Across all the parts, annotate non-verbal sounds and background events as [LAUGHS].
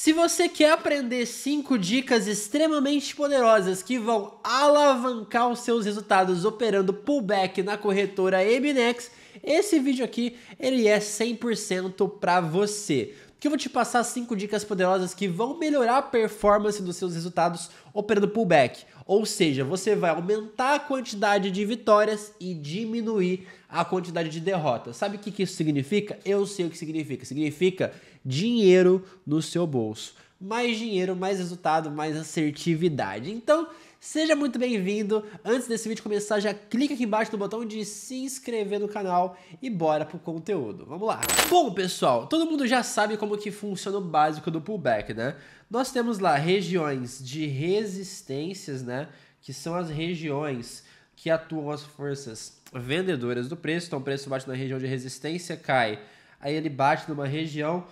Se você quer aprender 5 dicas extremamente poderosas que vão alavancar os seus resultados operando pullback na corretora MNEX, esse vídeo aqui ele é 100% para você. Porque eu vou te passar 5 dicas poderosas que vão melhorar a performance dos seus resultados operando pullback. Ou seja, você vai aumentar a quantidade de vitórias e diminuir a quantidade de derrotas. Sabe o que, que isso significa? Eu sei o que significa. Significa dinheiro no seu bolso. Mais dinheiro, mais resultado, mais assertividade. Então, Seja muito bem-vindo. Antes desse vídeo começar, já clica aqui embaixo no botão de se inscrever no canal e bora pro conteúdo. Vamos lá. Bom, pessoal, todo mundo já sabe como que funciona o básico do pullback, né? Nós temos lá regiões de resistências, né, que são as regiões que atuam as forças vendedoras do preço. Então o preço bate na região de resistência, cai. Aí ele bate numa região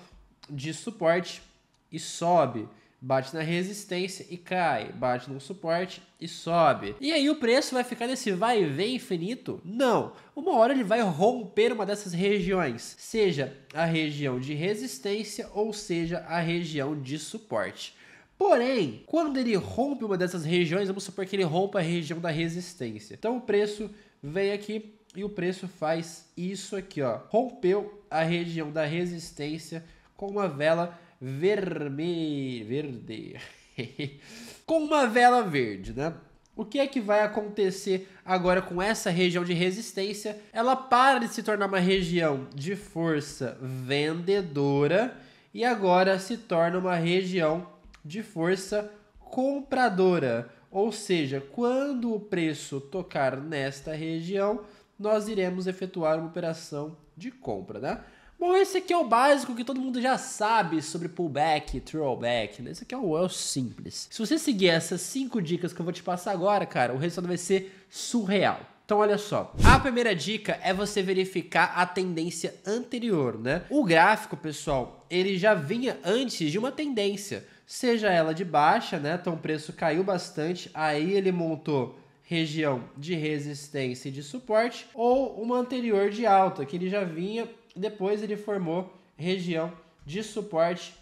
de suporte e sobe bate na resistência e cai, bate no suporte e sobe. E aí o preço vai ficar nesse vai e vem infinito? Não. Uma hora ele vai romper uma dessas regiões, seja a região de resistência ou seja a região de suporte. Porém, quando ele rompe uma dessas regiões, vamos supor que ele rompa a região da resistência. Então o preço vem aqui e o preço faz isso aqui, ó. Rompeu a região da resistência com uma vela vermelho, verde, [LAUGHS] com uma vela verde, né? O que é que vai acontecer agora com essa região de resistência? Ela para de se tornar uma região de força vendedora e agora se torna uma região de força compradora. Ou seja, quando o preço tocar nesta região, nós iremos efetuar uma operação de compra, né? Bom, esse aqui é o básico que todo mundo já sabe sobre pullback, throwback, né? Esse aqui é o, é o simples. Se você seguir essas cinco dicas que eu vou te passar agora, cara, o resultado vai ser surreal. Então olha só, a primeira dica é você verificar a tendência anterior, né? O gráfico, pessoal, ele já vinha antes de uma tendência, seja ela de baixa, né? Então o preço caiu bastante, aí ele montou região de resistência e de suporte, ou uma anterior de alta, que ele já vinha depois ele formou região de suporte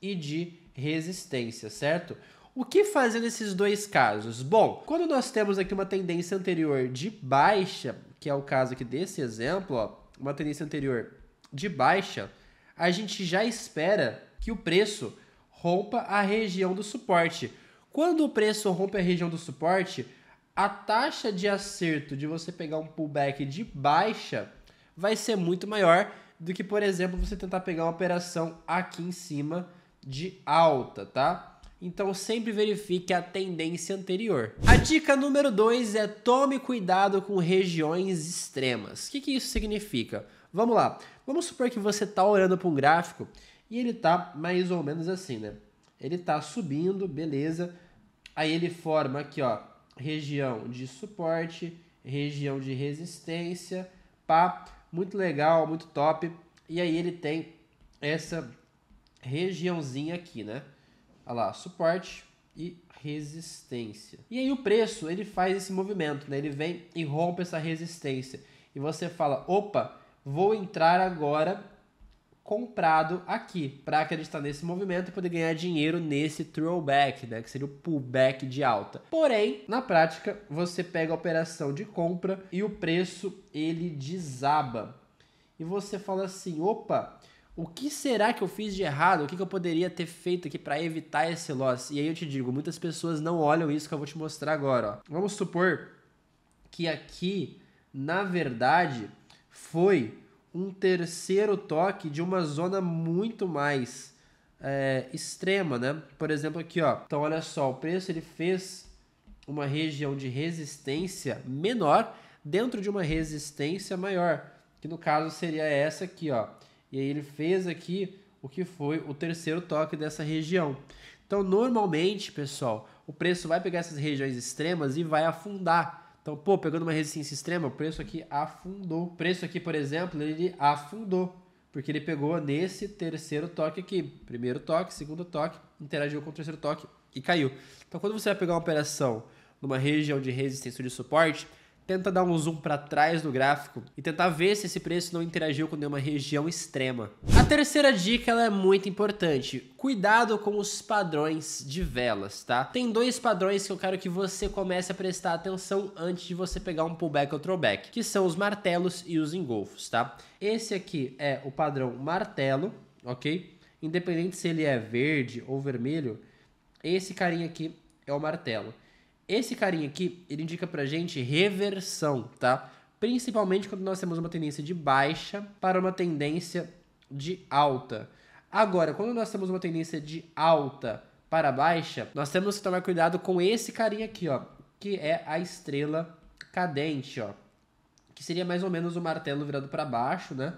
e de resistência, certo? O que fazer nesses dois casos? Bom, quando nós temos aqui uma tendência anterior de baixa, que é o caso aqui desse exemplo, ó, uma tendência anterior de baixa, a gente já espera que o preço rompa a região do suporte. Quando o preço rompe a região do suporte, a taxa de acerto de você pegar um pullback de baixa vai ser muito maior do que, por exemplo, você tentar pegar uma operação aqui em cima de alta, tá? Então sempre verifique a tendência anterior. A dica número 2 é tome cuidado com regiões extremas. O que, que isso significa? Vamos lá. Vamos supor que você está olhando para um gráfico e ele está mais ou menos assim, né? Ele está subindo, beleza. Aí ele forma aqui, ó, região de suporte, região de resistência, pá muito legal, muito top. E aí ele tem essa regiãozinha aqui, né? Olha lá, suporte e resistência. E aí o preço, ele faz esse movimento, né? Ele vem e rompe essa resistência. E você fala, opa, vou entrar agora comprado aqui para acreditar nesse movimento e poder ganhar dinheiro nesse throwback, né, que seria o pullback de alta. Porém, na prática, você pega a operação de compra e o preço ele desaba. E você fala assim: "Opa, o que será que eu fiz de errado? O que, eu poderia ter feito aqui para evitar esse loss?" E aí eu te digo, muitas pessoas não olham isso que eu vou te mostrar agora, ó. Vamos supor que aqui, na verdade, foi um terceiro toque de uma zona muito mais é, extrema, né? Por exemplo, aqui, ó. Então, olha só, o preço ele fez uma região de resistência menor dentro de uma resistência maior, que no caso seria essa aqui, ó. E aí ele fez aqui o que foi o terceiro toque dessa região. Então, normalmente, pessoal, o preço vai pegar essas regiões extremas e vai afundar. Então, pô, pegando uma resistência extrema, o preço aqui afundou. O preço aqui, por exemplo, ele afundou. Porque ele pegou nesse terceiro toque aqui. Primeiro toque, segundo toque, interagiu com o terceiro toque e caiu. Então, quando você vai pegar uma operação numa região de resistência ou de suporte, tenta dar um zoom para trás do gráfico e tentar ver se esse preço não interagiu com nenhuma região extrema. A terceira dica ela é muito importante. Cuidado com os padrões de velas, tá? Tem dois padrões que eu quero que você comece a prestar atenção antes de você pegar um pullback ou throwback, que são os martelos e os engolfos, tá? Esse aqui é o padrão martelo, ok? Independente se ele é verde ou vermelho, esse carinha aqui é o martelo. Esse carinha aqui, ele indica pra gente reversão, tá? Principalmente quando nós temos uma tendência de baixa para uma tendência de alta. Agora, quando nós temos uma tendência de alta para baixa, nós temos que tomar cuidado com esse carinha aqui, ó, que é a estrela cadente, ó, que seria mais ou menos o um martelo virado para baixo, né?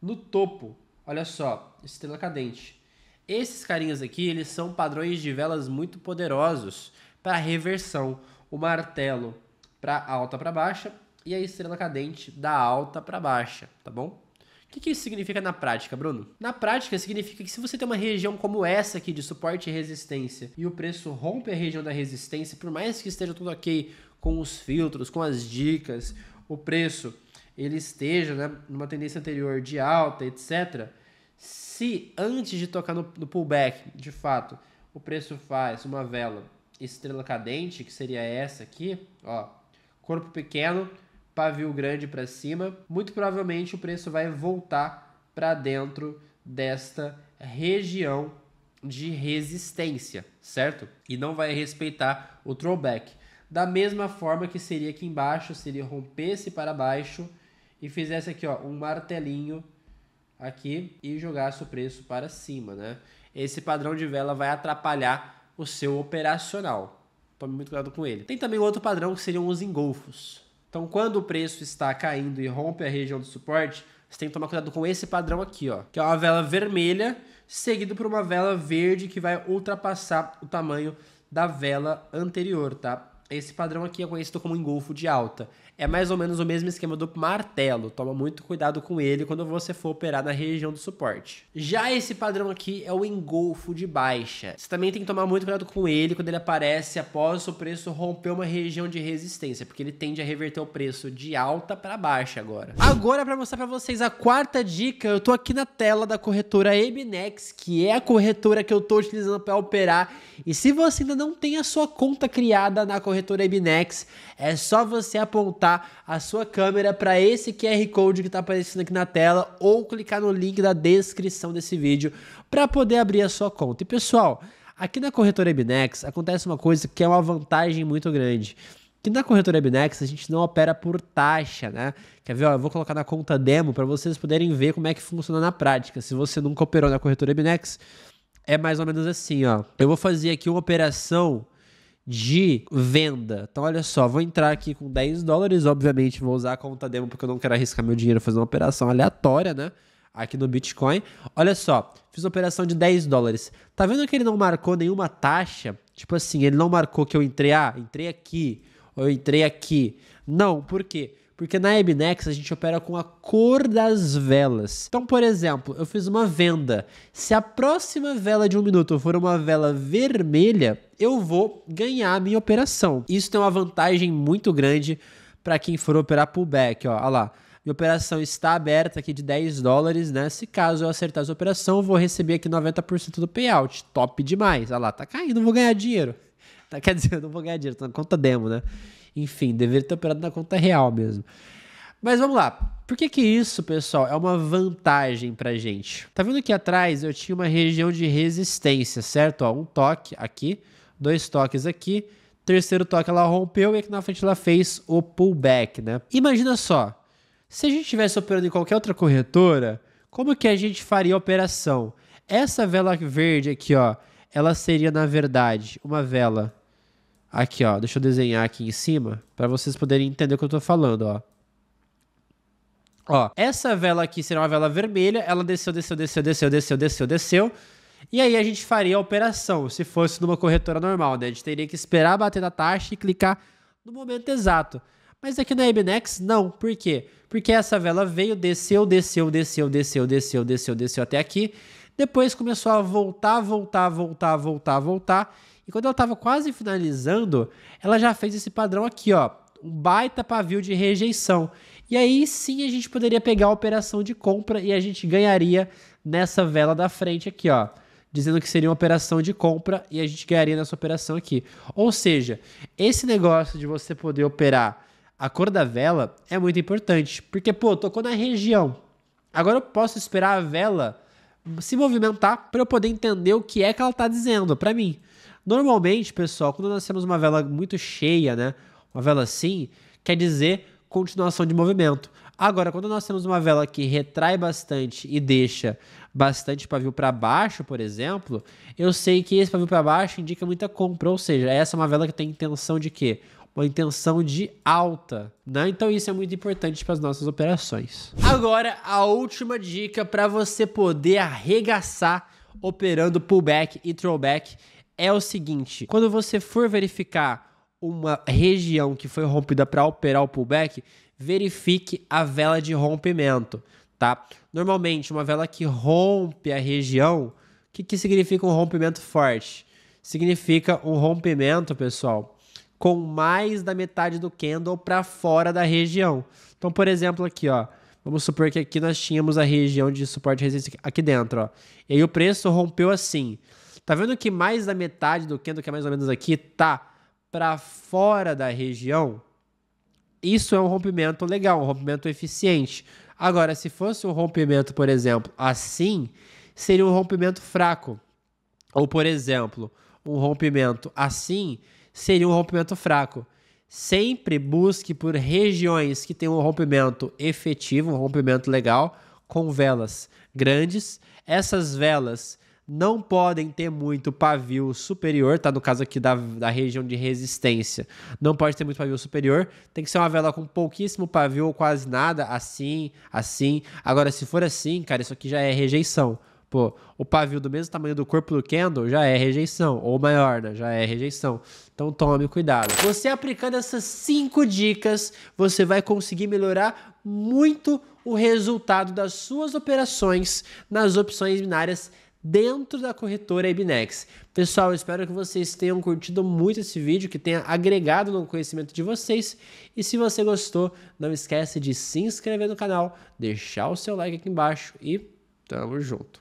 No topo, olha só, estrela cadente. Esses carinhas aqui, eles são padrões de velas muito poderosos para reversão, o martelo para alta para baixa e a estrela cadente da alta para baixa, tá bom? O que, que isso significa na prática, Bruno? Na prática, significa que se você tem uma região como essa aqui de suporte e resistência e o preço rompe a região da resistência, por mais que esteja tudo ok com os filtros, com as dicas, o preço ele esteja né, numa tendência anterior de alta, etc. Se antes de tocar no, no pullback, de fato, o preço faz uma vela estrela cadente, que seria essa aqui, ó, corpo pequeno, pavio grande para cima, muito provavelmente o preço vai voltar para dentro desta região de resistência, certo? E não vai respeitar o throwback. Da mesma forma que seria aqui embaixo, se ele rompesse para baixo e fizesse aqui, ó, um martelinho aqui e jogasse o preço para cima, né? Esse padrão de vela vai atrapalhar o seu operacional. Tome muito cuidado com ele. Tem também outro padrão que seriam os engolfos. Então, quando o preço está caindo e rompe a região de suporte, você tem que tomar cuidado com esse padrão aqui, ó, que é uma vela vermelha seguido por uma vela verde que vai ultrapassar o tamanho da vela anterior, tá? Esse padrão aqui é conhecido como engolfo de alta. É mais ou menos o mesmo esquema do martelo. Toma muito cuidado com ele quando você for operar na região do suporte. Já esse padrão aqui é o engolfo de baixa. Você também tem que tomar muito cuidado com ele quando ele aparece após o preço romper uma região de resistência, porque ele tende a reverter o preço de alta para baixa agora. Agora para mostrar para vocês a quarta dica, eu tô aqui na tela da corretora Ebinex, que é a corretora que eu tô utilizando para operar. E se você ainda não tem a sua conta criada na corretora corretora Ibinex, é só você apontar a sua câmera para esse QR Code que está aparecendo aqui na tela ou clicar no link da descrição desse vídeo para poder abrir a sua conta. E pessoal, aqui na corretora Ibinex acontece uma coisa que é uma vantagem muito grande que na corretora Ebinex a gente não opera por taxa, né? Quer ver? Ó, eu vou colocar na conta demo para vocês poderem ver como é que funciona na prática. Se você nunca operou na corretora Ebinex, é mais ou menos assim, ó. Eu vou fazer aqui uma operação de venda. Então, olha só, vou entrar aqui com 10 dólares, obviamente vou usar a conta demo porque eu não quero arriscar meu dinheiro fazer uma operação aleatória, né? Aqui no Bitcoin. Olha só, fiz uma operação de 10 dólares. Tá vendo que ele não marcou nenhuma taxa? Tipo assim, ele não marcou que eu entrei, ah, entrei aqui, ou eu entrei aqui. Não, por quê? Porque na Ebnex a gente opera com a cor das velas. Então, por exemplo, eu fiz uma venda. Se a próxima vela de um minuto for uma vela vermelha, eu vou ganhar a minha operação. Isso tem uma vantagem muito grande para quem for operar pullback. olha lá. Minha operação está aberta aqui de 10 dólares, né? Se caso eu acertar essa operação, eu vou receber aqui 90% do payout. Top demais. Olha lá, tá caindo, vou ganhar dinheiro. [LAUGHS] Tá, quer dizer, eu não vou ganhar dinheiro, tá na conta demo, né? Enfim, deveria ter operado na conta real mesmo. Mas vamos lá. Por que que isso, pessoal, é uma vantagem pra gente? Tá vendo que atrás eu tinha uma região de resistência, certo? Ó, um toque aqui, dois toques aqui, terceiro toque ela rompeu e aqui na frente ela fez o pullback, né? Imagina só, se a gente estivesse operando em qualquer outra corretora, como que a gente faria a operação? Essa vela verde aqui, ó, ela seria, na verdade, uma vela Aqui, ó, deixa eu desenhar aqui em cima para vocês poderem entender o que eu tô falando, ó. Ó, essa vela aqui seria uma vela vermelha, ela desceu, desceu, desceu, desceu, desceu, desceu, desceu. E aí a gente faria a operação, se fosse numa corretora normal, né? A gente teria que esperar bater na taxa e clicar no momento exato. Mas aqui na Ibinex, não. Por quê? Porque essa vela veio, desceu, desceu, desceu, desceu, desceu, desceu, desceu até aqui. Depois começou a voltar, voltar, voltar, voltar, voltar. E quando ela estava quase finalizando, ela já fez esse padrão aqui, ó. Um baita pavio de rejeição. E aí sim a gente poderia pegar a operação de compra e a gente ganharia nessa vela da frente aqui, ó dizendo que seria uma operação de compra e a gente ganharia nessa operação aqui. Ou seja, esse negócio de você poder operar a cor da vela é muito importante, porque pô, tocou na região. Agora eu posso esperar a vela se movimentar para eu poder entender o que é que ela está dizendo para mim. Normalmente, pessoal, quando nós temos uma vela muito cheia, né? Uma vela assim, quer dizer continuação de movimento. Agora, quando nós temos uma vela que retrai bastante e deixa bastante pavio para baixo, por exemplo, eu sei que esse pavio para baixo indica muita compra, ou seja, essa é uma vela que tem intenção de quê? uma intenção de alta, né? Então isso é muito importante para as nossas operações. Agora, a última dica para você poder arregaçar operando pullback e throwback é o seguinte: quando você for verificar uma região que foi rompida para operar o pullback, verifique a vela de rompimento, tá? Normalmente, uma vela que rompe a região, o que, que significa um rompimento forte? Significa um rompimento, pessoal, com mais da metade do candle para fora da região. Então, por exemplo, aqui, ó, vamos supor que aqui nós tínhamos a região de suporte e resistência aqui dentro, ó. E aí o preço rompeu assim. Tá vendo que mais da metade do candle, que é mais ou menos aqui, tá para fora da região? Isso é um rompimento legal, um rompimento eficiente. Agora, se fosse um rompimento, por exemplo, assim, seria um rompimento fraco. Ou, por exemplo, um rompimento assim seria um rompimento fraco. Sempre busque por regiões que tenham um rompimento efetivo, um rompimento legal, com velas grandes. Essas velas não podem ter muito pavio superior, tá? No caso aqui da, da região de resistência, não pode ter muito pavio superior. Tem que ser uma vela com pouquíssimo pavio ou quase nada, assim, assim. Agora, se for assim, cara, isso aqui já é rejeição. Pô, o pavio do mesmo tamanho do corpo do Kendall já é rejeição, ou maior, né? Já é rejeição. Então tome cuidado. Você aplicando essas cinco dicas, você vai conseguir melhorar muito o resultado das suas operações nas opções binárias dentro da corretora Ibinex. Pessoal, espero que vocês tenham curtido muito esse vídeo, que tenha agregado no conhecimento de vocês. E se você gostou, não esquece de se inscrever no canal, deixar o seu like aqui embaixo e tamo junto.